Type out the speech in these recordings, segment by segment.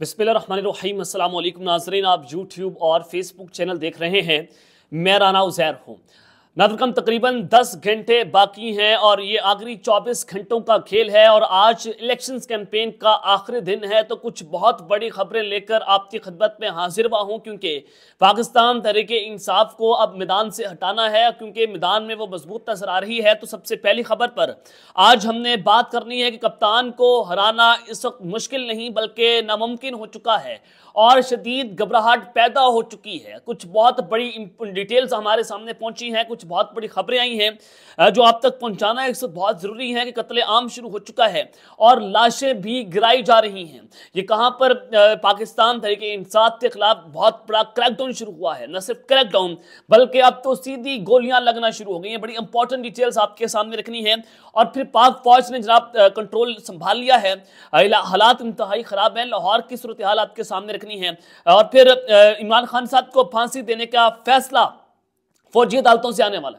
बिस्मिल्लाम नाजरीन आप यूट्यूब और फेसबुक चैनल देख रहे हैं मैं राना उजैर हूँ कम तकरीबन 10 घंटे बाकी हैं और ये आखिरी 24 घंटों का खेल है और आज इलेक्शन कैंपेन का आखिरी दिन है तो कुछ बहुत बड़ी खबरें लेकर आपकी खदमत में हाजिर हुआ हूँ क्योंकि पाकिस्तान तहरीक इंसाफ को अब मैदान से हटाना है क्योंकि मैदान में वो मजबूत नजर आ रही है तो सबसे पहली खबर पर आज हमने बात करनी है कि कप्तान को हराना इस वक्त मुश्किल नहीं बल्कि नामुमकिन हो चुका है और शदीद घबराहट पैदा हो चुकी है कुछ बहुत बड़ी डिटेल्स हमारे सामने पहुंची हैं कुछ कुछ बहुत बड़ी खबरें आई हैं जो आप तक पहुंचाना है इस बहुत ज़रूरी है कि कत्ले आम शुरू हो चुका है और लाशें भी गिराई जा रही हैं ये कहाँ पर पाकिस्तान तरीके इंसाफ के खिलाफ बहुत बड़ा क्रैकडाउन शुरू हुआ है न सिर्फ क्रैकडाउन बल्कि अब तो सीधी गोलियां लगना शुरू हो गई हैं बड़ी इंपॉर्टेंट डिटेल्स आपके सामने रखनी है और फिर पाक फौज ने जनाब कंट्रोल संभाल लिया है हालात इंतहाई ख़राब है लाहौर की सूरत हाल आपके सामने रखनी है और फिर इमरान खान साहब को फांसी देने का फैसला फौजी अदालतों से आने वाला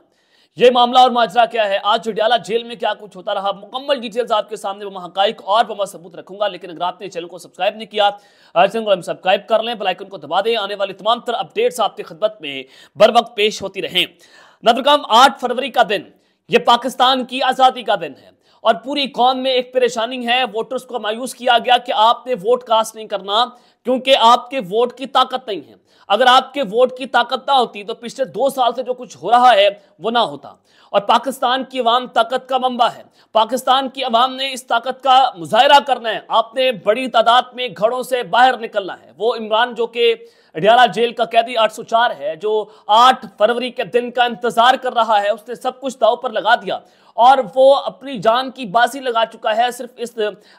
ये मामला और माजरा क्या है आज जुडियाला जेल में क्या कुछ होता रहा मुकम्मल डिटेल्स आपके सामने महकाइक और बमा सबूत रखूंगा लेकिन अगर आपने चैनल को सब्सक्राइब नहीं किया चैनल को सब्सक्राइब कर लें बलाइकन को दबा दें आने वाली तमाम तरह अपडेट्स आपकी खदमत में बर वक्त पेश होती रहें नदरकाम आठ फरवरी का दिन ये पाकिस्तान की आज़ादी का दिन है और पूरी कौम में एक परेशानी है वोटर्स को मायूस किया गया कि आपने वोट कास्ट नहीं करना क्योंकि आपके वोट की ताकत नहीं है अगर आपके वोट की ताकत ना होती तो पिछले दो साल से जो कुछ हो रहा है वो ना होता और पाकिस्तान की अवाम ताकत का मंबा है पाकिस्तान की अवाम ने इस ताकत का मुजाहरा करना है आपने बड़ी तादाद में घड़ों से बाहर निकलना है वो इमरान जो के अडियाला जेल का कैदी 804 है जो 8 फरवरी के दिन का इंतजार कर रहा है उसने सब कुछ दाव पर लगा दिया और वो अपनी जान की बाजी लगा चुका है सिर्फ इस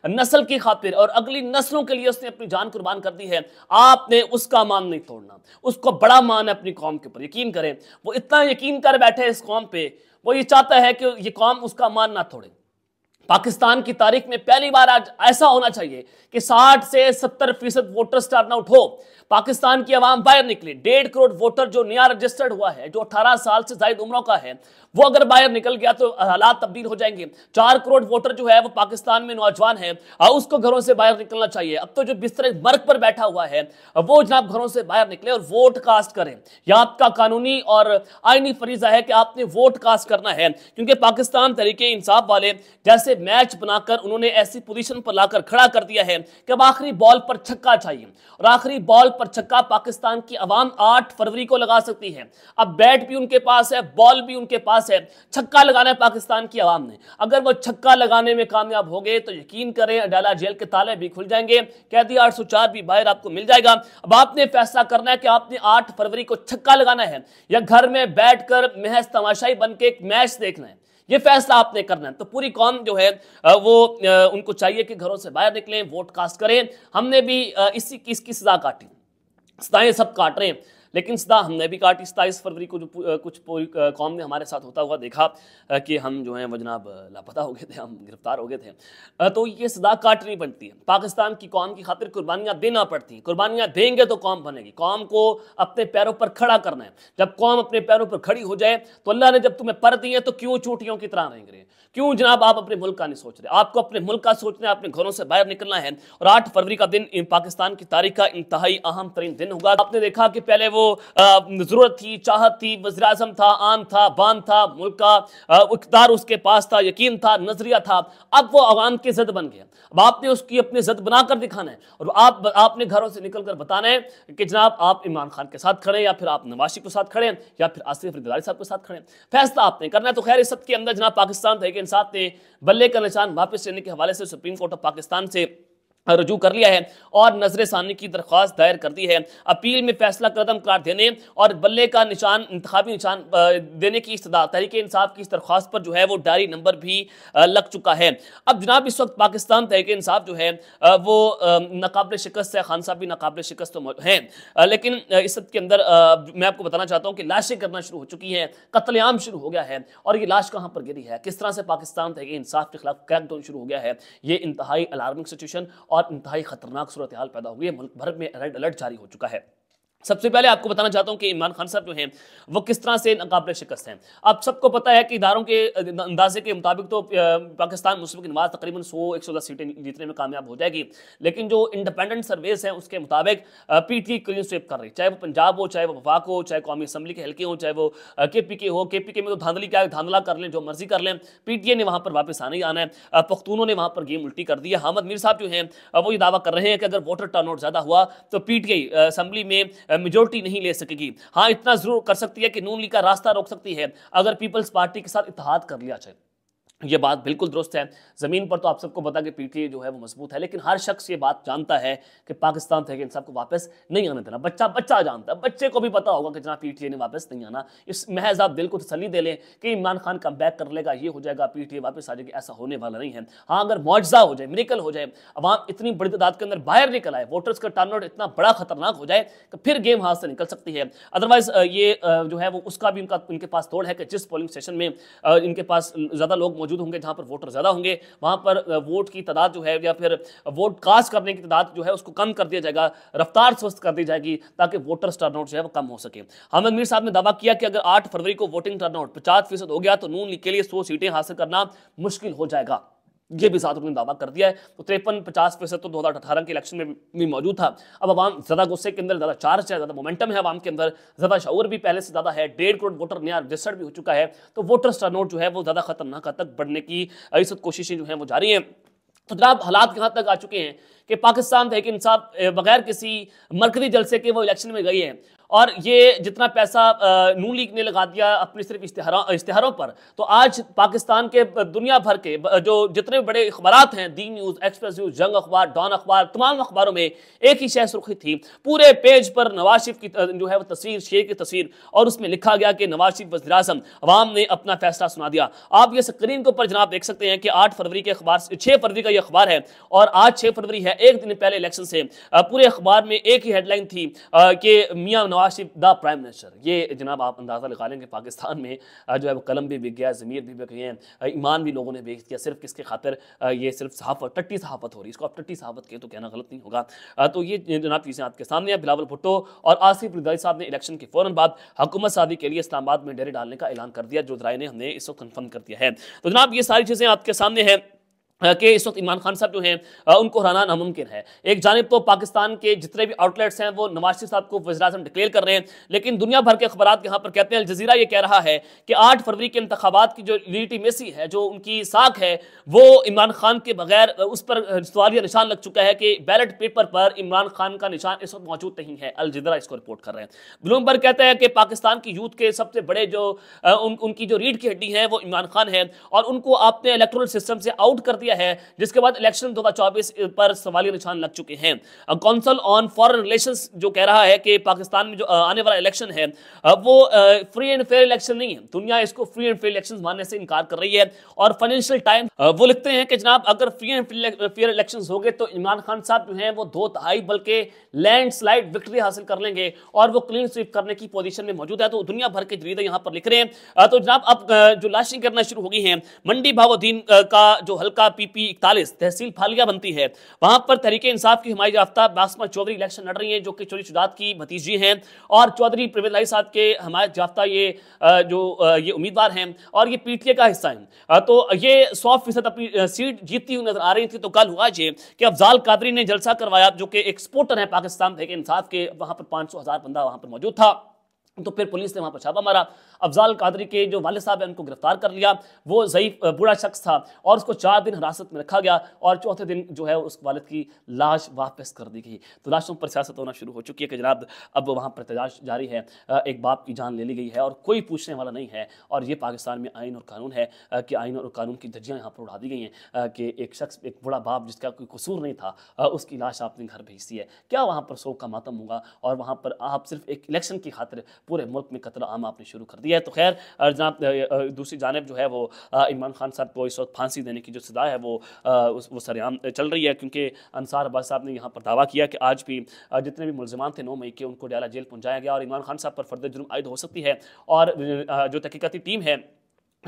नस्ल की खातिर और अगली नस्लों के लिए उसने अपनी जान कुर्बान कर दी है आपने उसका मान नहीं तोड़ना उसको बड़ा मान है अपनी कौम के ऊपर यकीन करें वो इतना यकीन कर बैठे इस कौम पर वो ये चाहता है कि ये कौम उसका मान ना तोड़े पाकिस्तान की तारीख में पहली बार आज ऐसा होना चाहिए कि 60 से 70 फीसद वोटर टर्न आउट हो पाकिस्तान की आवाम बाहर निकले डेढ़ करोड़ वोटर जो नया रजिस्टर्ड हुआ है जो 18 साल से जायद उम्रों का है वो अगर बाहर निकल गया तो हालात तब्दील हो जाएंगे चार करोड़ वोटर जो है वो पाकिस्तान में नौजवान है और उसको घरों से बाहर निकलना चाहिए अब तो जो बिस्तर मर्ग पर बैठा हुआ है वो जनाब घरों से बाहर निकले और वोट कास्ट करें यह आपका कानूनी और आइनी फरीजा है कि आपने वोट कास्ट करना है क्योंकि पाकिस्तान तरीके इंसाफ वाले जैसे मैच बनाकर उन्होंने ऐसी पोजीशन पर लाकर खड़ा कर दिया है कि अब आखिरी बॉल पर छक्का चाहिए और आखिरी बॉल पर छक्का पाकिस्तान की आवाम 8 फरवरी को लगा सकती है अब बैट भी उनके पास है बॉल भी उनके पास है छक्का लगाना है पाकिस्तान की आवाम ने अगर वो छक्का लगाने में कामयाब हो गए तो यकीन करें अडाला जेल के ताले भी खुल जाएंगे कैदी आठ भी बाहर आपको मिल जाएगा अब आपने फैसला करना है कि आपने आठ फरवरी को छक्का लगाना है या घर में बैठकर महज तमाशाई बन एक मैच देखना है ये फैसला आपने करना है तो पूरी कौम जो है वो उनको चाहिए कि घरों से बाहर निकलें वोट कास्ट करें हमने भी इसी की इसकी सजा काटी सदाएं सब काट रहे हैं लेकिन सदा हमने भी काटी सताईस फरवरी को जो कुछ कौम ने हमारे साथ होता हुआ देखा कि हम जो है वो जनाब लापता हो गए थे हम गिरफ्तार हो गए थे तो ये सदा काटनी पड़ती है पाकिस्तान की कौम की खातिर कुर्बानियाँ देना पड़ती हैं कुर्बानियाँ देंगे तो कौम बनेगी कौम को अपने पैरों पर खड़ा करना है जब कौम अपने पैरों पर खड़ी हो जाए तो अल्लाह ने जब तुम्हें पर दिए तो क्यों चूटियों की तरह रहेंगे क्यों जनाब आप अपने मुल्क का नहीं सोच रहे आपको अपने मुल्क का सोचना है अपने घरों से बाहर निकलना है और आठ फरवरी का दिन पाकिस्तान की तारीख का इंतहाई अहम तरीन दिन होगा आपने देखा कि पहले वो ज़रूरत थी चाहत थी वजर अजम था आम था बाम था मुल्क का इकदार उसके पास था यकीन था नजरिया था अब वो अवाम की जद बन गया अब आपने उसकी अपनी जद बनाकर दिखाना है और आप आपने घरों से निकल कर बताना है कि जनाब आप इमरान खान के साथ खड़े या फिर आप नवाशी के साथ खड़े हैं या फिर आसिफ रिदारी साहब के साथ खड़े हैं फैसला आपने करना है तो खैर इस सब के अंदर जनाब पाकिस्तान तहरीक तो इंसाफ ने बल्ले का निशान वापस लेने के हवाले से सुप्रीम कोर्ट ऑफ पाकिस्तान से रजू कर लिया है और नजर सानी की दरख्वास्त दायर कर दी है अपील में फैसला कदम करार देने और बल्ले का निशान इंतवी निशान देने की इस्तः तहरीक इंसाफ की इस दरख्वास्त पर जो है वो डायरी नंबर भी लग चुका है अब जनाब इस वक्त पाकिस्तान तहरीक इंसाफ जो है वो नाकबिल शिकस्त है खान साहब भी नाकबिल शिकस्त तो हैं लेकिन इस सब के अंदर मैं आपको बताना चाहता हूँ कि लाशें करना शुरू हो चुकी हैं कतलेआम शुरू हो गया है और ये लाश कहाँ पर गिरी है किस तरह से पाकिस्तान तहरीक इंसाफ के खिलाफ क्रैकडाउन शुरू हो गया है ये इंतहाई अलार्मिंग सिचुएशन और इंतहाई खतरनाक सूरत हाल पैदा हुई है मुल्क भर में रेड अलर्ट जारी हो चुका है सबसे पहले आपको बताना चाहता हूं कि इमरान खान साहब जो हैं वो किस तरह से नाकबले शिकस्त हैं आप सबको पता है कि इदारों के अंदाजे के मुताबिक तो पाकिस्तान मुस्लिम की नमाज तकरीबन सौ एक सौ दस सीटें जीतने में कामयाब हो जाएगी लेकिन जो इंडिपेंडेंट सर्वेस हैं उसके मुताबिक पी टी क्लीन स्वेप कर रही चाहे वो पंजाब हो चाहे वो वफाक हो चाहे कौमी असम्बली के हल्के हों चाहे वो के पी के हो के पी के में तो धांधली क्या धांधला कर लें जो मर्जी कर लें पी टी ए ने वहाँ पर वापस आना ही आना है पख्तूनों ने वहाँ पर गेम उल्टी कर दी है हामद मीर साहब जो हैं वो ये दावा कर रहे हैं कि अगर वोटर टर्न आउट ज़्यादा हुआ तो पी टी आई असम्बली में मेजोरिटी नहीं ले सकेगी हाँ इतना जरूर कर सकती है कि नून लीग का रास्ता रोक सकती है अगर पीपल्स पार्टी के साथ इतिहाद कर लिया जाए ये बात बिल्कुल दुरुस्त है ज़मीन पर तो आप सबको पता कि पीटीए जो है वो मजबूत है लेकिन हर शख्स ये बात जानता है कि पाकिस्तान थे कि इन सबको वापस नहीं आने देना बच्चा बच्चा जानता है बच्चे को भी पता होगा कि जना पीटीए ने वापस नहीं आना इस महज आप दिल को तसली दे लें कि इमरान खान कम बैक कर लेगा ये हो जाएगा पी वापस आ जाएगी ऐसा होने वाला नहीं है हाँ अगर मुआवजा हो जाए मेरिकल हो जाए अवाम इतनी बड़ी तादाद के अंदर बाहर निकल आए वोटर्स का टर्न इतना बड़ा खतरनाक हो जाए कि फिर गेम हाथ से निकल सकती है अदरवाइज ये जो है वो उसका भी उनका उनके पास तोड़ है कि जिस पोलिंग स्टेशन में इनके पास ज़्यादा लोग मौजूद होंगे जहां पर वोटर ज़्यादा होंगे वहां पर वोट की तादाद जो है या फिर वोट कास्ट करने की तादाद जो है उसको कम कर दिया जाएगा रफ्तार स्वस्थ कर दी जाएगी ताकि वोटर्स टर्नआउट जो है वो कम हो सके हमद मीर साहब ने दावा किया कि अगर आठ फरवरी को वोटिंग टर्नआउट पचास फीसद हो गया तो नून लीग के लिए सौ सीटें हासिल करना मुश्किल हो जाएगा ये भी साथ उन्होंने दावा कर दिया है तो तिरपन पचास फीसद तो दो हज़ार अठारह के इलेक्शन में भी मौजूद था अब आवाम ज़्यादा गुस्से के अंदर ज़्यादा चार्ज है ज़्यादा मोमेंटम है आवाम के अंदर ज़्यादा शौर भी पहले से ज़्यादा है डेढ़ करोड़ वोटर नया रजिस्टर्ड भी हो चुका है तो वोटर्स टर्नआउट जो है वो ज़्यादा खतरनाक हद तक बढ़ने की ऐसी कोशिशें जो हैं वो जारी हैं तो जनाब हालात यहाँ तक आ चुके हैं कि पाकिस्तान तहकिन साहब बगैर किसी मरकजी जलसे के वो इलेक्शन में गई है और ये जितना पैसा नू लीग ने लगा दिया अपने सिर्फ इश्तहारों इश्तहारों पर तो आज पाकिस्तान के दुनिया भर के जो जितने बड़े अखबार हैं दी न्यूज़ एक्सप्रेस न्यूज़ जंग अखबार डॉन अखबार तमाम अखबारों में एक ही शह सुर्खी थी पूरे पेज पर नवाज शरीफ की जो है वो तस्वीर शेर की तस्वीर और उसमें लिखा गया कि नवाज शरीफ वजी अजम अवाम ने अपना फैसला सुना दिया आप ये स्क्रीन के ऊपर जनाब देख सकते हैं कि आठ फरवरी के अखबार छः फरवरी का ये अखबार है और आज छः फरवरी है एक दिन पहले इलेक्शन से पूरे अखबार में एक ही हेडलाइन थी कि Mian Nawaz Sharif the prime minister ये जनाब आप अंदाज़ा लगा लेंगे पाकिस्तान में जो है वो कलम भी बिक गया ज़मीर भी बिक गए हैं ईमान भी लोगों ने बेच दिया सिर्फ किसके खातर ये सिर्फ सहाफत टट्टी सहाफत हो रही इसको आप टट्टी सहाफत कहे तो कहना गलत नहीं होगा तो ये जनाब चीज़ें आपके सामने हैं बिलावल भुट्टो और आसिफ रिदाई साहब ने इलेक्शन के फ़ौरन बाद हुकूमत शादी के लिए इस्लामाबाद में डेरे डालने का ऐलान कर दिया जो राय ने हमने इसको कन्फर्म कर दिया है तो जनाब ये सारी चीज़ें आपके सामने हैं कि इस वक्त इमरान खान साहब जो हैं उनको हराना नामुमकिन है एक जानब तो पाकिस्तान के जितने भी आउटलेट्स हैं वो नवाज शरीफ साहब को अजम डिक्लेयर कर रहे हैं लेकिन दुनिया भर के अखबार यहाँ पर कहते हैं अलजीरा ये कह रहा है कि आठ फरवरी के इंतबात की जो मेसी है जो उनकी साख है वो इमरान खान के बगैर उस पर सवालिया निशान लग चुका है कि बैलेट पेपर पर इमरान खान का निशान इस वक्त मौजूद नहीं है अलजरा इसको रिपोर्ट कर रहे हैं ब्लूमबर्ग कहते हैं कि पाकिस्तान की यूथ के सबसे बड़े जो उनकी जो रीढ़ की हड्डी है वो इमरान खान है और उनको आपने इलेक्ट्रल सिस्टम से आउट कर दिया दिया है जिसके बाद इलेक्शन दो पर सवालिया निशान लग चुके हैं काउंसिल ऑन फॉरन रिलेशन जो कह रहा है कि पाकिस्तान में जो आने वाला इलेक्शन है वो फ्री एंड फेयर इलेक्शन नहीं है दुनिया इसको फ्री एंड फेयर इलेक्शन मानने से इनकार कर रही है और फाइनेंशियल टाइम वो लिखते हैं कि जनाब अगर फ्री एंड फेयर इलेक्शन हो गए तो इमरान खान साहब जो है वो दो तहाई बल्कि लैंडस्लाइड विक्ट्री हासिल कर लेंगे और वो क्लीन स्वीप करने की पोजीशन में मौजूद है तो दुनिया भर के जरीदे यहां पर लिख रहे हैं तो जनाब अब जो लाशें करना शुरू हो गई हैं मंडी भावोद्दीन का जो हल्का पीपी इकतालीस तहसील फालिया बनती है वहां पर तहरीके इंसाफ की हमारी याफ्ता बासमा चौधरी इलेक्शन लड़ रही है जो कि चोरी चुदात की भतीजी हैं और चौधरी प्रवेद लाई साहब के हमारे याफ्ता ये जो ये उम्मीदवार हैं और ये पीटीए का हिस्सा है तो ये सौ फीसद अपनी सीट जीतती हुई नजर आ रही थी तो कल हुआ ये कि अफजाल कादरी ने जलसा करवाया जो कि एक्सपोर्टर है पाकिस्तान तहरीके इंसाफ के वहां पर पांच सौ हज़ार बंदा वहां पर मौजूद था तो फिर पुलिस ने वहाँ पर छापा मारा अफजाल कादरी के जो वाले साहब हैं उनको गिरफ्तार कर लिया वो ज़यीफ बूढ़ा शख्स था और उसको चार दिन हिरासत में रखा गया और चौथे दिन जो है उस वालद की लाश वापस कर दी गई तो लाशों पर सियासत होना शुरू हो चुकी है कि जनाब अब वहाँ पर एहतजाज जारी है एक बाप की जान ले ली गई है और कोई पूछने वाला नहीं है और ये पाकिस्तान में आइन और कानून है कि आइन और कानून की धज्जियाँ यहाँ पर उड़ा दी गई हैं कि एक शख्स एक बूढ़ा बाप जिसका कोई कसूर नहीं था उसकी लाश आपने घर भेज दी है क्या वहाँ पर शोक का मातम होगा और वहाँ पर आप सिर्फ एक इलेक्शन की खातिर पूरे मुल्क में कतल आम आपने शुरू कर दिया है तो खैर जनाब दूसरी जानब जो है वो इमरान खान साहब को इस वक्त फांसी देने की जो सजा है वो वो सरेआम चल रही है क्योंकि अनसार अब्बास साहब ने यहाँ पर दावा किया कि आज भी जितने भी मुलजमान थे नौ मई के उनको डाला जेल पहुँचाया गया और इमरान खान साहब पर फर्द जुर्म आयद हो सकती है और जो तहकीकती टीम है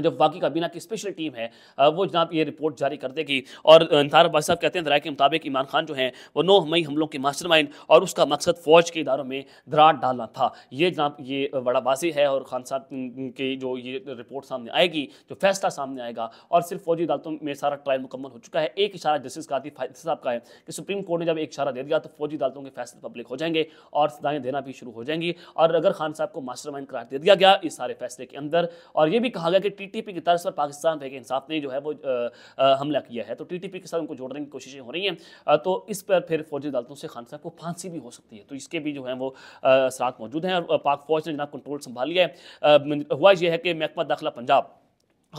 जब वाकई काबीना की स्पेशल टीम है वो जनाब ये रिपोर्ट जारी कर देगी और इंतार अब्बास साहब कहते हैं दराय के मुताबिक इमरान खान जो हैं वो नौ मई हमलों के मास्टरमाइंड और उसका मकसद फ़ौज के इदारों में दरार डालना था ये जनाब ये बड़ा बाजी है और खान साहब की जो ये रिपोर्ट सामने आएगी जो फैसला सामने आएगा और सिर्फ फौजी अदालतों में सारा ट्रायल मुकम्मल हो चुका है एक इशारा जस्टिस का साहब का है कि सुप्रीम कोर्ट ने जब एक इशारा दे दिया तो फौजी अदालतों के फैसले पब्लिक हो जाएंगे और सदाएँ देना भी शुरू हो जाएंगी और अगर खान साहब को मास्टर करार दे दिया गया इस सारे फैसले के अंदर और ये भी कहा गया कि टीटीपी की तर्ज पर पाकिस्तान तहरीक इंसाफ ने जो है वो हमला किया है तो टीटीपी के साथ उनको जोड़ने की कोशिशें हो रही हैं तो इस पर फिर फौजी अदालतों से खान साहब को फांसी भी हो सकती है तो इसके भी जो है वो असरात मौजूद हैं और पाक फौज ने जनाब कंट्रोल संभाल लिया है हुआ यह है कि महकमा दाखिला पंजाब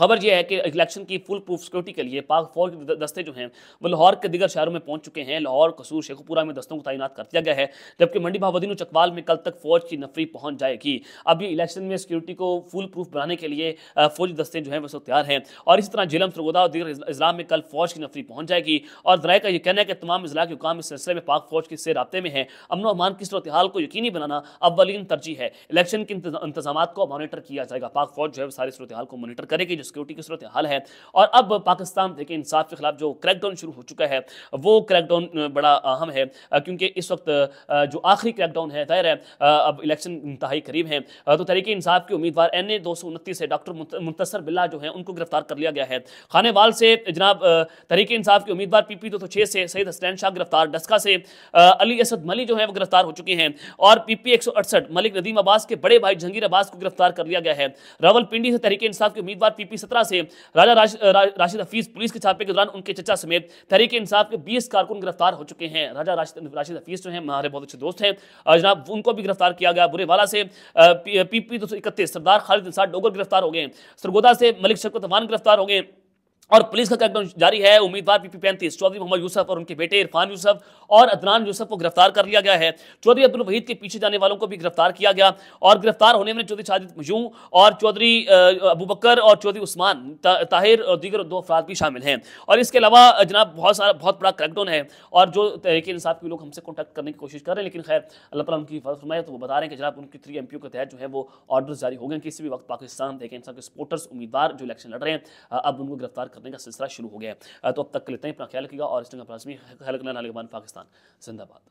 खबर यह है कि इलेक्शन की फुल प्रूफ सिक्योरिटी के लिए पाक फौज के दस्ते जो हैं वो लाहौर के दिगर शहरों में पहुंच चुके हैं लाहौर कसूर शेखपुरा में दस्तों को तैनात कर दिया गया है जबकि मंडी भावदीन चकवाल में कल तक फौज की नफरी पहुंच जाएगी अभी इलेक्शन में सिक्योरिटी को फुल प्रूफ बनाने के लिए फौजी दस्ते जो हैं वो तैयार हैं और इसी तरह जिलम सरगोदा और दिगर अजला में कल फौज की नफरी पहुंच जाएगी और जराये का यह कहना है कि तमाम अजला के हुकाम इस सिलसिले में पाक फौज से रबते में है अमन अमान की सूरत हाल को यकीनी बनाना अवलिन तरजीह है इलेक्शन के इंतजाम को मॉनिटर किया जाएगा पाक फौज जो है सारी सूरत हाल को मॉनिटर करेगी सिक्योरिटी की सूरत हाल है और अब पाकिस्तान देखें इंसाफ के खिलाफ जो क्रैकडाउन शुरू हो चुका है वो क्रैकडाउन बड़ा अहम है क्योंकि इस वक्त जो आखिरी क्रैकडाउन है जाहिर है अब इलेक्शन इंतहाई करीब है तो तहरीक इंसाफ के उम्मीदवार एन ए दो सौ उनतीस है डॉक्टर मुंतसर बिल्ला जो है उनको गिरफ्तार कर लिया गया है खानेवाल से जनाब तहरीक इंसाफ के उम्मीदवार पी पी दो सौ छः से सैद हसनैन शाह गिरफ्तार डस्का से अली असद मलिक जो है वो गिरफ्तार हो चुके हैं और पी पी एक सौ अड़सठ मलिक नदीम अब्बास के बड़े भाई जहंगीर अब्बास को गिरफ्तार कर लिया गया है रावलपिंडी से तहरीक इंसाफ के उम्मीदवार पी पीपी सत्रह से राजा राशिद हफीज पुलिस के छापे के दौरान उनके चचा समेत तहरीक इंसाफ के बीस कारकुन गिरफ्तार हो चुके हैं राजा राशिद हफीज जो है हमारे बहुत अच्छे दोस्त हैं जनाब उनको भी गिरफ्तार किया गया बुरेवाला से पीपी दो सौ इकतीस सरदार खालिद इंसाफ डोगर गिरफ्तार हो गए सरगोदा से मलिक शक्कत गिरफ्तार हो गए और पुलिस का कैकडाउन जारी है उम्मीदवार पीपी पैंतीस चौधरी मोहम्मद यूसफ़ और उनके बेटे इरफान यूसफ और अदनान यूसफ को गिरफ्तार कर लिया गया है चौधरी अब्दुल वहीद के पीछे जाने वालों को भी गिरफ्तार किया गया और गिरफ्तार होने में चौधरी शादी मजू और चौधरी अबू बकर और चौधरी उस्मान ता, ताहिर और दीगर दो अफराद भी शामिल हैं और इसके अलावा जनाब बहुत सारा बहुत बड़ा क्रैकडाउन है और जो तहरीके इंसाफ के लोग हमसे कॉन्टैक्ट करने की कोशिश कर रहे हैं लेकिन खैर अल्लाह ताला उनकी हिफाजत फरमाए तो वो बता रहे हैं कि जनाब उनकी थ्री एम के तहत जो है वो ऑर्डर जारी हो गए किसी भी वक्त पाकिस्तान तहरीक इंसाफ के सपोर्टर्स उम्मीदवार जो इलेक्शन लड़ रहे हैं अब उनको गिरफ्तार करने का सिलसिला शुरू हो गया है तो अब तक लेते हैं अपना ख्याल रखिएगा और इस तरह का प्लाज्मी हलकना पाकिस्तान जिंदाबाद